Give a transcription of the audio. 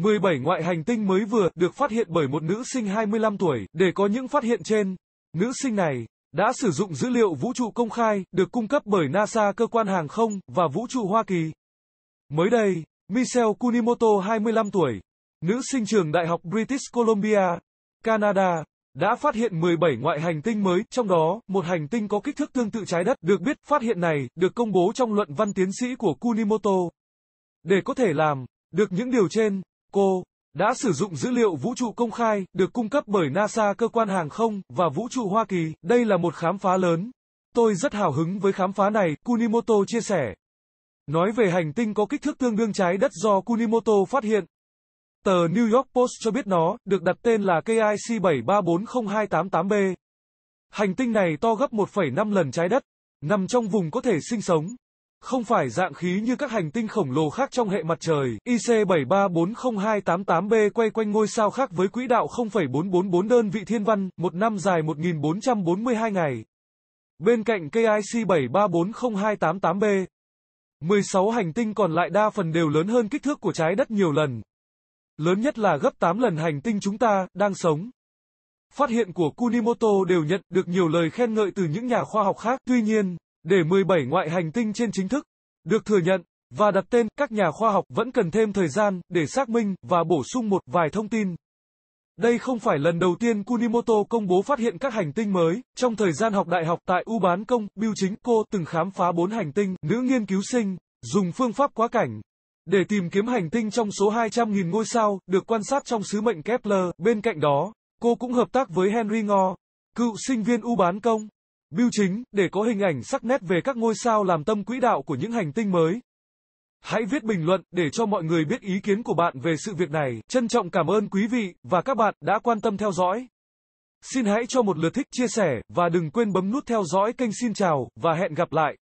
17 ngoại hành tinh mới vừa được phát hiện bởi một nữ sinh 25 tuổi, để có những phát hiện trên, nữ sinh này đã sử dụng dữ liệu vũ trụ công khai được cung cấp bởi NASA cơ quan hàng không và vũ trụ Hoa Kỳ. Mới đây, Michelle Kunimoto 25 tuổi, nữ sinh trường Đại học British Columbia, Canada, đã phát hiện 17 ngoại hành tinh mới, trong đó, một hành tinh có kích thước tương tự trái đất. Được biết, phát hiện này được công bố trong luận văn tiến sĩ của Kunimoto. Để có thể làm được những điều trên, cô đã sử dụng dữ liệu vũ trụ công khai được cung cấp bởi NASA cơ quan hàng không và vũ trụ Hoa Kỳ. Đây là một khám phá lớn. Tôi rất hào hứng với khám phá này, Kunimoto chia sẻ. Nói về hành tinh có kích thước tương đương trái đất do Kunimoto phát hiện. Tờ New York Post cho biết nó được đặt tên là kic 7340288 b Hành tinh này to gấp 1,5 lần trái đất, nằm trong vùng có thể sinh sống không phải dạng khí như các hành tinh khổng lồ khác trong hệ mặt trời. IC73402888b quay quanh ngôi sao khác với quỹ đạo 0,444 đơn vị thiên văn, một năm dài 1442 ngày. Bên cạnh cây IC73402888b, 16 hành tinh còn lại đa phần đều lớn hơn kích thước của trái đất nhiều lần. Lớn nhất là gấp 8 lần hành tinh chúng ta đang sống. Phát hiện của Kunimoto đều nhận được nhiều lời khen ngợi từ những nhà khoa học khác, tuy nhiên, để 17 ngoại hành tinh trên chính thức được thừa nhận và đặt tên, các nhà khoa học vẫn cần thêm thời gian để xác minh và bổ sung một vài thông tin. Đây không phải lần đầu tiên Kunimoto công bố phát hiện các hành tinh mới. Trong thời gian học đại học tại U Bán Công, Biêu Chính cô từng khám phá bốn hành tinh, nữ nghiên cứu sinh, dùng phương pháp quá cảnh. Để tìm kiếm hành tinh trong số 200.000 ngôi sao, được quan sát trong sứ mệnh Kepler, bên cạnh đó, cô cũng hợp tác với Henry Ngo, cựu sinh viên U Bán Công, Biêu chính, để có hình ảnh sắc nét về các ngôi sao làm tâm quỹ đạo của những hành tinh mới. Hãy viết bình luận để cho mọi người biết ý kiến của bạn về sự việc này. Trân trọng cảm ơn quý vị và các bạn đã quan tâm theo dõi. Xin hãy cho một lượt thích, chia sẻ và đừng quên bấm nút theo dõi kênh Xin chào và hẹn gặp lại.